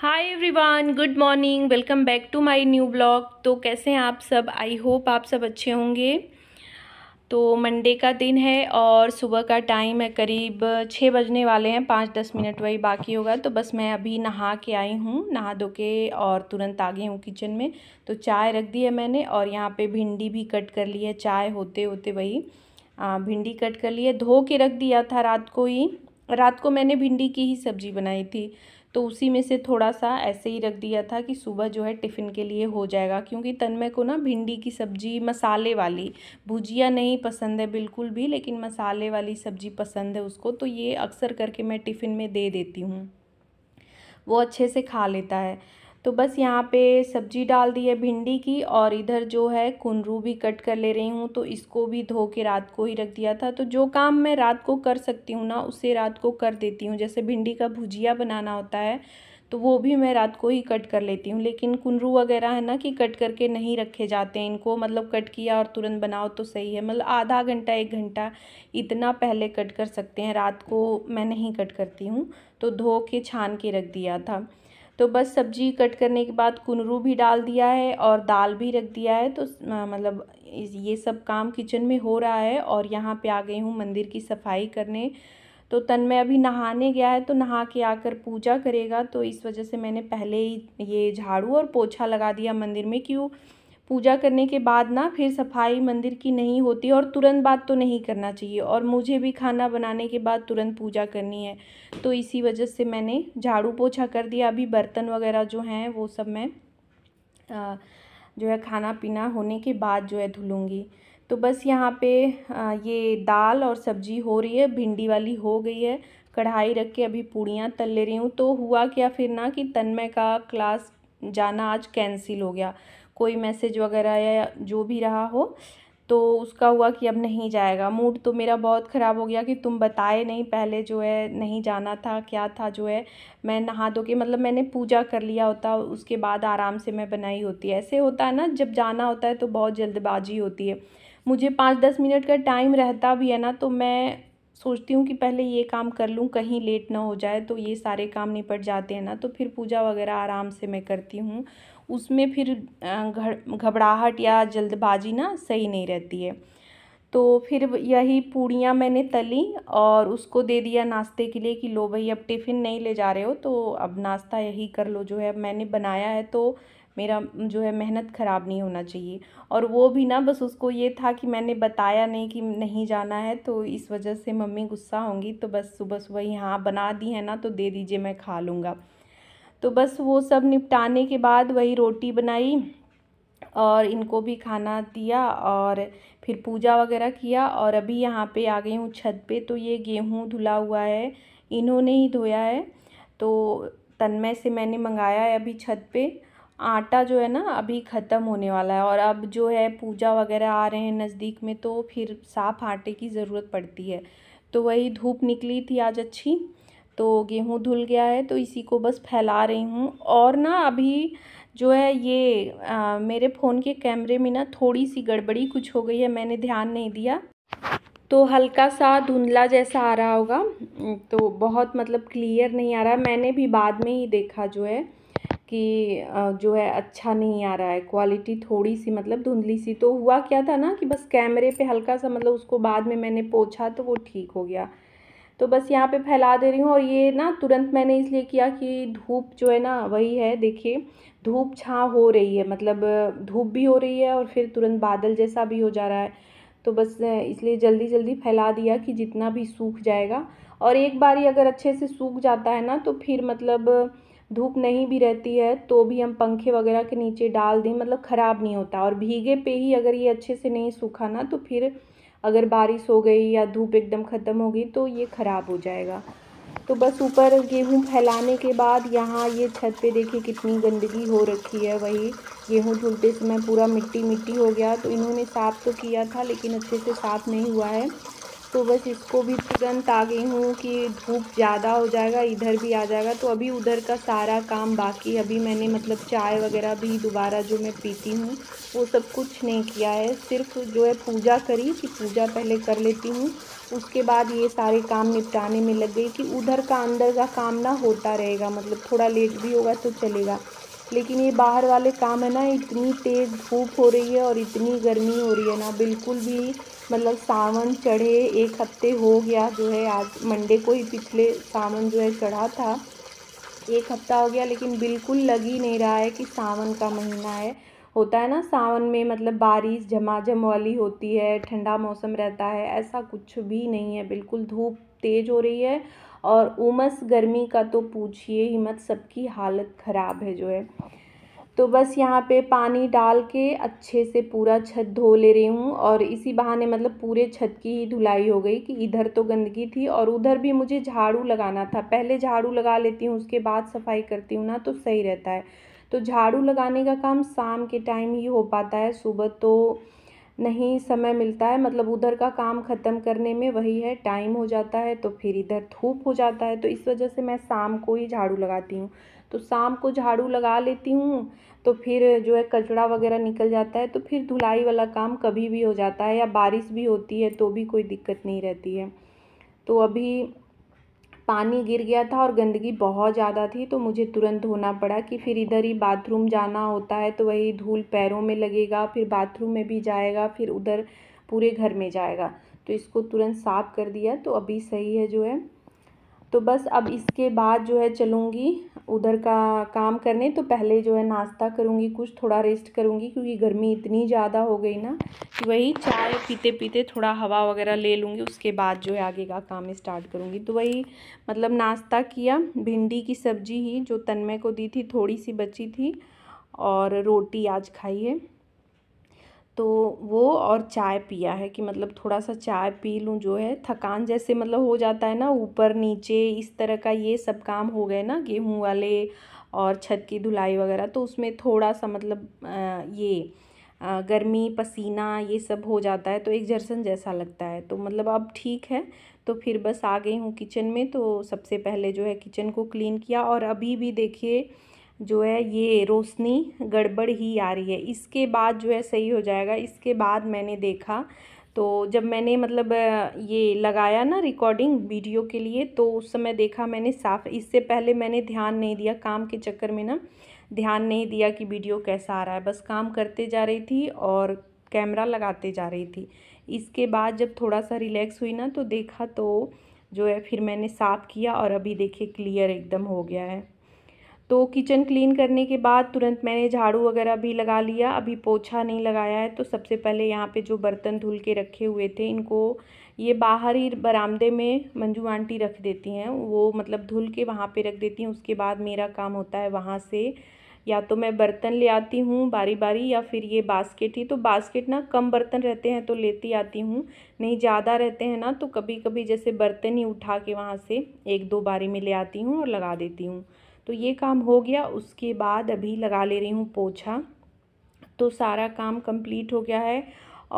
hi everyone good morning welcome back to my new blog तो कैसे हैं आप सब आई होप आप सब अच्छे होंगे तो मंडे का दिन है और सुबह का टाइम है करीब छः बजने वाले हैं पाँच दस मिनट वही बाकी होगा तो बस मैं अभी नहा के आई हूँ नहा धो के और तुरंत आ गई हूँ किचन में तो चाय रख दी है मैंने और यहाँ पे भिंडी भी कट कर ली है चाय होते होते वही भिंडी कट कर ली है धो के रख दिया था रात को ही रात को मैंने भिंडी की ही सब्ज़ी बनाई थी तो उसी में से थोड़ा सा ऐसे ही रख दिया था कि सुबह जो है टिफ़िन के लिए हो जाएगा क्योंकि तन्मय को ना भिंडी की सब्ज़ी मसाले वाली भुजिया नहीं पसंद है बिल्कुल भी लेकिन मसाले वाली सब्ज़ी पसंद है उसको तो ये अक्सर करके मैं टिफ़िन में दे देती हूँ वो अच्छे से खा लेता है तो बस यहाँ पे सब्जी डाल दी है भिंडी की और इधर जो है कुनरू भी कट कर ले रही हूँ तो इसको भी धो के रात को ही रख दिया था तो जो काम मैं रात को कर सकती हूँ ना उसे रात को कर देती हूँ जैसे भिंडी का भुजिया बनाना होता है तो वो भी मैं रात को ही कट कर लेती हूँ लेकिन कुनरू वगैरह है ना कि कट करके नहीं रखे जाते हैं इनको मतलब कट किया और तुरंत बनाओ तो सही है मतलब आधा घंटा एक घंटा इतना पहले कट कर सकते हैं रात को मैं नहीं कट करती हूँ तो धो के छान के रख दिया था तो बस सब्जी कट करने के बाद कुनरू भी डाल दिया है और दाल भी रख दिया है तो मतलब ये सब काम किचन में हो रहा है और यहाँ पे आ गई हूँ मंदिर की सफाई करने तो तन में अभी नहाने गया है तो नहा के आकर पूजा करेगा तो इस वजह से मैंने पहले ही ये झाड़ू और पोछा लगा दिया मंदिर में क्यों पूजा करने के बाद ना फिर सफाई मंदिर की नहीं होती और तुरंत बात तो नहीं करना चाहिए और मुझे भी खाना बनाने के बाद तुरंत पूजा करनी है तो इसी वजह से मैंने झाड़ू पोछा कर दिया अभी बर्तन वगैरह जो हैं वो सब मैं आ, जो है खाना पीना होने के बाद जो है धुलूँगी तो बस यहाँ पे ये दाल और सब्जी हो रही है भिंडी वाली हो गई है कढ़ाई रख के अभी पूड़ियाँ तल ले रही हूँ तो हुआ क्या फिर ना कि तन्मय का क्लास जाना आज कैंसिल हो गया कोई मैसेज वगैरह या जो भी रहा हो तो उसका हुआ कि अब नहीं जाएगा मूड तो मेरा बहुत ख़राब हो गया कि तुम बताए नहीं पहले जो है नहीं जाना था क्या था जो है मैं नहा धो के मतलब मैंने पूजा कर लिया होता उसके बाद आराम से मैं बनाई होती है ऐसे होता है ना जब जाना होता है तो बहुत जल्दबाजी होती है मुझे पाँच दस मिनट का टाइम रहता भी है ना तो मैं सोचती हूँ कि पहले ये काम कर लूँ कहीं लेट ना हो जाए तो ये सारे काम निपट जाते हैं ना तो फिर पूजा वगैरह आराम से मैं करती हूँ उसमें फिर घबराहट या जल्दबाजी ना सही नहीं रहती है तो फिर यही पूड़ियाँ मैंने तली और उसको दे दिया नाश्ते के लिए कि लो भाई अब टिफ़िन नहीं ले जा रहे हो तो अब नाश्ता यही कर लो जो है मैंने बनाया है तो मेरा जो है मेहनत ख़राब नहीं होना चाहिए और वो भी ना बस उसको ये था कि मैंने बताया नहीं कि नहीं जाना है तो इस वजह से मम्मी गुस्सा होंगी तो बस सुबह सुबह यहाँ हाँ बना दी है ना तो दे दीजिए मैं खा लूँगा तो बस वो सब निपटाने के बाद वही रोटी बनाई और इनको भी खाना दिया और फिर पूजा वगैरह किया और अभी यहाँ पे आ गई हूँ छत पे तो ये गेहूँ धुला हुआ है इन्होंने ही धोया है तो तन्मय से मैंने मंगाया है अभी छत पे आटा जो है ना अभी ख़त्म होने वाला है और अब जो है पूजा वगैरह आ रहे हैं नज़दीक में तो फिर साफ़ आटे की ज़रूरत पड़ती है तो वही धूप निकली थी आज अच्छी तो गेहूँ धुल गया है तो इसी को बस फैला रही हूँ और ना अभी जो है ये आ, मेरे फ़ोन के कैमरे में ना थोड़ी सी गड़बड़ी कुछ हो गई है मैंने ध्यान नहीं दिया तो हल्का सा धुंधला जैसा आ रहा होगा तो बहुत मतलब क्लियर नहीं आ रहा मैंने भी बाद में ही देखा जो है कि जो है अच्छा नहीं आ रहा है क्वालिटी थोड़ी सी मतलब धुंधली सी तो हुआ क्या था ना कि बस कैमरे पे हल्का सा मतलब उसको बाद में मैंने पोछा तो वो ठीक हो गया तो बस यहाँ पे फैला दे रही हूँ और ये ना तुरंत मैंने इसलिए किया कि धूप जो है ना वही है देखिए धूप छाँ हो रही है मतलब धूप भी हो रही है और फिर तुरंत बादल जैसा भी हो जा रहा है तो बस इसलिए जल्दी जल्दी फैला दिया कि जितना भी सूख जाएगा और एक बार ही अगर अच्छे से सूख जाता है ना तो फिर मतलब धूप नहीं भी रहती है तो भी हम पंखे वगैरह के नीचे डाल दें मतलब ख़राब नहीं होता और भीगे पे ही अगर ये अच्छे से नहीं सूखा ना तो फिर अगर बारिश हो गई या धूप एकदम ख़त्म हो गई तो ये ख़राब हो जाएगा तो बस ऊपर गेहूँ फैलाने के बाद यहाँ ये छत पे देखिए कितनी गंदगी हो रखी है वही गेहूँ धुलते समय पूरा मिट्टी मिट्टी हो गया तो इन्होंने साफ़ तो किया था लेकिन अच्छे से साफ़ नहीं हुआ है तो बस इसको भी तुरंत आ गई हूँ कि धूप ज़्यादा हो जाएगा इधर भी आ जाएगा तो अभी उधर का सारा काम बाकी अभी मैंने मतलब चाय वगैरह भी दोबारा जो मैं पीती हूँ वो सब कुछ नहीं किया है सिर्फ जो है पूजा करी कि पूजा पहले कर लेती हूँ उसके बाद ये सारे काम निपटाने में लग गई कि उधर का अंदर का काम ना होता रहेगा मतलब थोड़ा लेट भी होगा तो चलेगा लेकिन ये बाहर वाले काम है ना इतनी तेज़ धूप हो रही है और इतनी गर्मी हो रही है ना बिल्कुल भी मतलब सावन चढ़े एक हफ्ते हो गया जो है आज मंडे को ही पिछले सावन जो है चढ़ा था एक हफ्ता हो गया लेकिन बिल्कुल लग ही नहीं रहा है कि सावन का महीना है होता है ना सावन में मतलब बारिश झमाझम वाली होती है ठंडा मौसम रहता है ऐसा कुछ भी नहीं है बिल्कुल धूप तेज़ हो रही है और उमस गर्मी का तो पूछिए ही मत सबकी हालत ख़राब है जो है तो बस यहाँ पे पानी डाल के अच्छे से पूरा छत धो ले रही हूँ और इसी बहाने मतलब पूरे छत की ही धुलाई हो गई कि इधर तो गंदगी थी और उधर भी मुझे झाड़ू लगाना था पहले झाड़ू लगा लेती हूँ उसके बाद सफाई करती हूँ ना तो सही रहता है तो झाड़ू लगाने का काम शाम के टाइम ही हो पाता है सुबह तो नहीं समय मिलता है मतलब उधर का काम ख़त्म करने में वही है टाइम हो जाता है तो फिर इधर धूप हो जाता है तो इस वजह से मैं शाम को ही झाड़ू लगाती हूँ तो शाम को झाड़ू लगा लेती हूँ तो फिर जो है कचड़ा वगैरह निकल जाता है तो फिर धुलाई वाला काम कभी भी हो जाता है या बारिश भी होती है तो भी कोई दिक्कत नहीं रहती है तो अभी पानी गिर गया था और गंदगी बहुत ज़्यादा थी तो मुझे तुरंत धोना पड़ा कि फिर इधर ही बाथरूम जाना होता है तो वही धूल पैरों में लगेगा फिर बाथरूम में भी जाएगा फिर उधर पूरे घर में जाएगा तो इसको तुरंत साफ़ कर दिया तो अभी सही है जो है तो बस अब इसके बाद जो है चलूँगी उधर का काम करने तो पहले जो है नाश्ता करूँगी कुछ थोड़ा रेस्ट करूँगी क्योंकि गर्मी इतनी ज़्यादा हो गई ना कि वही चाय पीते पीते थोड़ा हवा वगैरह ले लूँगी उसके बाद जो है आगे का काम स्टार्ट करूँगी तो वही मतलब नाश्ता किया भिंडी की सब्ज़ी ही जो तन्मय को दी थी थोड़ी सी बची थी और रोटी आज खाई है तो वो और चाय पिया है कि मतलब थोड़ा सा चाय पी लूँ जो है थकान जैसे मतलब हो जाता है ना ऊपर नीचे इस तरह का ये सब काम हो गए ना गेहूँ वाले और छत की धुलाई वगैरह तो उसमें थोड़ा सा मतलब ये गर्मी पसीना ये सब हो जाता है तो एक एग्जर्सन जैसा लगता है तो मतलब अब ठीक है तो फिर बस आ गई हूँ किचन में तो सबसे पहले जो है किचन को क्लीन किया और अभी भी देखिए जो है ये रोशनी गड़बड़ ही आ रही है इसके बाद जो है सही हो जाएगा इसके बाद मैंने देखा तो जब मैंने मतलब ये लगाया ना रिकॉर्डिंग वीडियो के लिए तो उस समय देखा मैंने साफ इससे पहले मैंने ध्यान नहीं दिया काम के चक्कर में ना ध्यान नहीं दिया कि वीडियो कैसा आ रहा है बस काम करते जा रही थी और कैमरा लगाते जा रही थी इसके बाद जब थोड़ा सा रिलैक्स हुई ना तो देखा तो जो है फिर मैंने साफ़ किया और अभी देखिए क्लियर एकदम हो गया है तो किचन क्लीन करने के बाद तुरंत मैंने झाड़ू वगैरह भी लगा लिया अभी पोछा नहीं लगाया है तो सबसे पहले यहाँ पे जो बर्तन धुल के रखे हुए थे इनको ये बाहर ही बरामदे में मंजू आंटी रख देती हैं वो मतलब धुल के वहाँ पे रख देती हैं उसके बाद मेरा काम होता है वहाँ से या तो मैं बर्तन ले आती हूँ बारी बारी या फिर ये बास्केट ही तो बास्केट ना कम बर्तन रहते हैं तो लेती आती हूँ नहीं ज़्यादा रहते हैं ना तो कभी कभी जैसे बर्तन ही उठा के वहाँ से एक दो बारी में ले आती हूँ और लगा देती हूँ तो ये काम हो गया उसके बाद अभी लगा ले रही हूँ पोछा तो सारा काम कंप्लीट हो गया है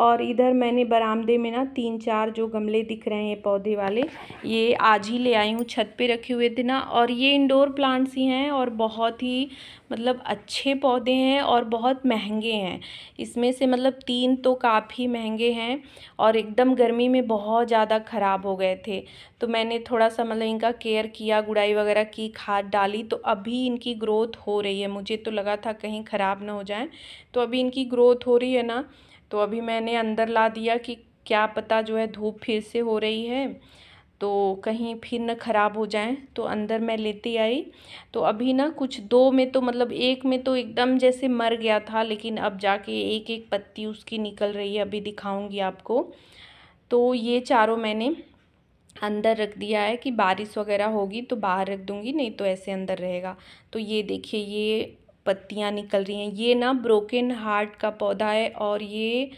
और इधर मैंने बरामदे में ना तीन चार जो गमले दिख रहे हैं पौधे वाले ये आज ही ले आई हूँ छत पे रखे हुए थे ना और ये इंडोर प्लांट्स ही हैं और बहुत ही मतलब अच्छे पौधे हैं और बहुत महंगे हैं इसमें से मतलब तीन तो काफ़ी महंगे हैं और एकदम गर्मी में बहुत ज़्यादा ख़राब हो गए थे तो मैंने थोड़ा सा मतलब इनका केयर किया गुड़ाई वगैरह की खाद डाली तो अभी इनकी ग्रोथ हो रही है मुझे तो लगा था कहीं ख़राब ना हो जाए तो अभी इनकी ग्रोथ हो रही है ना तो अभी मैंने अंदर ला दिया कि क्या पता जो है धूप फिर से हो रही है तो कहीं फिर ना ख़राब हो जाए तो अंदर मैं लेती आई तो अभी ना कुछ दो में तो मतलब एक में तो एकदम जैसे मर गया था लेकिन अब जाके एक एक पत्ती उसकी निकल रही है अभी दिखाऊंगी आपको तो ये चारों मैंने अंदर रख दिया है कि बारिश वगैरह होगी तो बाहर रख दूँगी नहीं तो ऐसे अंदर रहेगा तो ये देखिए ये पत्तियाँ निकल रही हैं ये ना ब्रोकन हार्ट का पौधा है और ये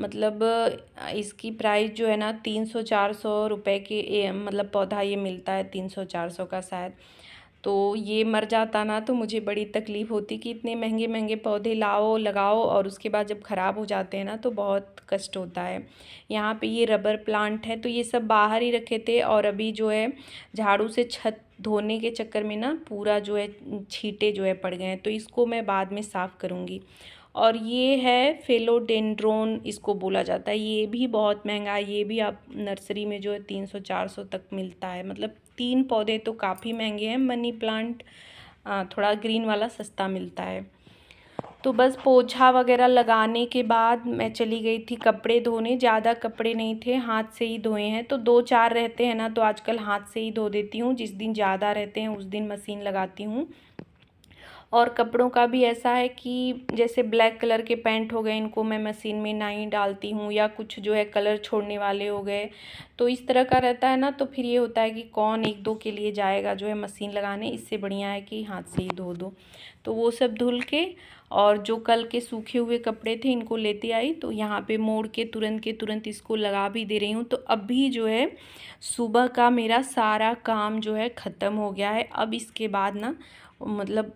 मतलब इसकी प्राइस जो है ना तीन सौ चार सौ रुपये के मतलब पौधा ये मिलता है तीन सौ चार सौ का शायद तो ये मर जाता ना तो मुझे बड़ी तकलीफ़ होती कि इतने महंगे महंगे पौधे लाओ लगाओ और उसके बाद जब ख़राब हो जाते हैं ना तो बहुत कष्ट होता है यहाँ पे ये रबर प्लांट है तो ये सब बाहर ही रखे थे और अभी जो है झाड़ू से छत धोने के चक्कर में ना पूरा जो है छीटे जो है पड़ गए हैं तो इसको मैं बाद में साफ़ करूँगी और ये है फेलोडेंड्रोन इसको बोला जाता है ये भी बहुत महंगा है ये भी आप नर्सरी में जो है तीन सौ चार सौ तक मिलता है मतलब तीन पौधे तो काफ़ी महंगे हैं मनी प्लांट थोड़ा ग्रीन वाला सस्ता मिलता है तो बस पोछा वगैरह लगाने के बाद मैं चली गई थी कपड़े धोने ज़्यादा कपड़े नहीं थे हाथ से ही धोए हैं तो दो चार रहते हैं ना तो आजकल हाथ से ही धो देती हूँ जिस दिन ज़्यादा रहते हैं उस दिन मशीन लगाती हूँ और कपड़ों का भी ऐसा है कि जैसे ब्लैक कलर के पैंट हो गए इनको मैं मशीन में ना ही डालती हूँ या कुछ जो है कलर छोड़ने वाले हो गए तो इस तरह का रहता है ना तो फिर ये होता है कि कौन एक दो के लिए जाएगा जो है मशीन लगाने इससे बढ़िया है कि हाथ से ही धो दो तो वो सब धुल के और जो कल के सूखे हुए कपड़े थे इनको लेते आई तो यहाँ पे मोड़ के तुरंत के तुरंत इसको लगा भी दे रही हूँ तो अभी जो है सुबह का मेरा सारा काम जो है ख़त्म हो गया है अब इसके बाद ना मतलब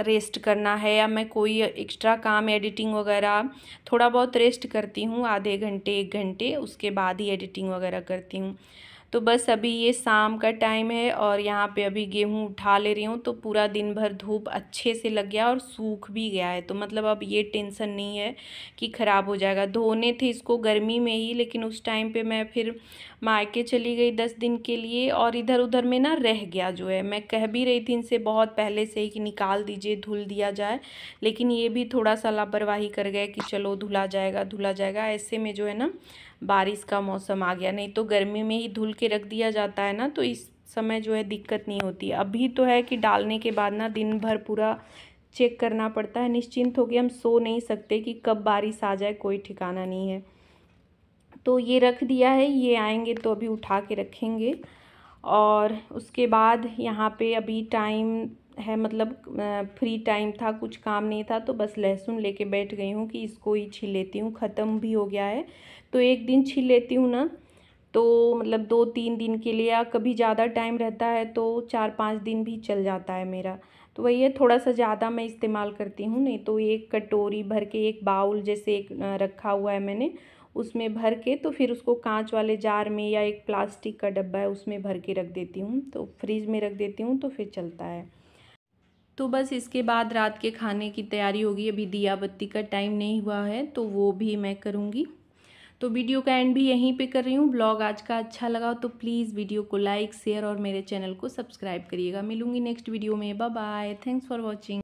रेस्ट करना है या मैं कोई एक्स्ट्रा काम एडिटिंग वगैरह थोड़ा बहुत रेस्ट करती हूँ आधे घंटे एक घंटे उसके बाद ही एडिटिंग वगैरह करती हूँ तो बस अभी ये शाम का टाइम है और यहाँ पे अभी गेहूँ उठा ले रही हूँ तो पूरा दिन भर धूप अच्छे से लग गया और सूख भी गया है तो मतलब अब ये टेंशन नहीं है कि ख़राब हो जाएगा धोने थे इसको गर्मी में ही लेकिन उस टाइम पे मैं फिर मायके चली गई दस दिन के लिए और इधर उधर में ना रह गया जो है मैं कह भी रही थी इनसे बहुत पहले से ही कि निकाल दीजिए धुल दिया जाए लेकिन ये भी थोड़ा सा लापरवाही कर गए कि चलो धुला जाएगा धुला जाएगा ऐसे में जो है ना बारिश का मौसम आ गया नहीं तो गर्मी में ही धुल के रख दिया जाता है ना तो इस समय जो है दिक्कत नहीं होती अभी तो है कि डालने के बाद ना दिन भर पूरा चेक करना पड़ता है निश्चिंत होकर हम सो नहीं सकते कि कब बारिश आ जाए कोई ठिकाना नहीं है तो ये रख दिया है ये आएंगे तो अभी उठा के रखेंगे और उसके बाद यहाँ पे अभी टाइम है मतलब फ्री टाइम था कुछ काम नहीं था तो बस लहसुन लेके बैठ गई हूँ कि इसको ही छील लेती हूँ ख़त्म भी हो गया है तो एक दिन छील लेती हूँ ना तो मतलब दो तीन दिन के लिए या कभी ज़्यादा टाइम रहता है तो चार पाँच दिन भी चल जाता है मेरा तो वही है थोड़ा सा ज़्यादा मैं इस्तेमाल करती हूँ नहीं तो एक कटोरी भर के एक बाउल जैसे एक रखा हुआ है मैंने उसमें भर के तो फिर उसको कांच वाले जार में या एक प्लास्टिक का डब्बा है उसमें भर के रख देती हूँ तो फ्रिज में रख देती हूँ तो फिर चलता है तो बस इसके बाद रात के खाने की तैयारी होगी अभी दिया बत्ती का टाइम नहीं हुआ है तो वो भी मैं करूँगी तो वीडियो का एंड भी यहीं पे कर रही हूँ ब्लॉग आज का अच्छा लगा हो तो प्लीज़ वीडियो को लाइक शेयर और मेरे चैनल को सब्सक्राइब करिएगा मिलूंगी नेक्स्ट वीडियो में bye bye thanks for watching